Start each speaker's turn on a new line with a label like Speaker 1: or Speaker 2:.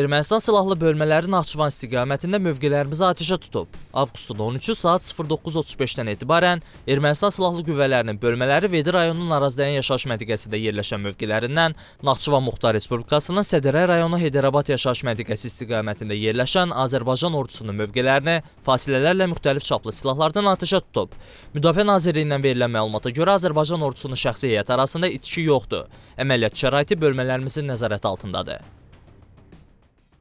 Speaker 1: Ermənistan silahlı bölmələri Naxçıvan istiqamətində mövqelərimizi atəşə tutub. Avqustun 13-ü saat 09:35-dən etibarən Ermənistan silahlı qüvvələrinin bölmələri Vedi rayonunun Arazdayan yaşayış məntəqəsində yerləşən mövqelərindən Naxçıvan Muxtar Respublikasının Sədərə rayonu Heydərabad yaşayış məntəqəsi istiqamətində yerləşən Azərbaycan ordusunun mövqelərini fasilələrlə müxtəlif çaplı silahlardan atəşə tutub. Müdafiə Nazirliyindən verilən məlumata görə Azərbaycan ordusunun şəxsi heyəti arasında itki yoxdur. Əməliyyat şəraiti bölmələrimizin nəzarəti altındadır.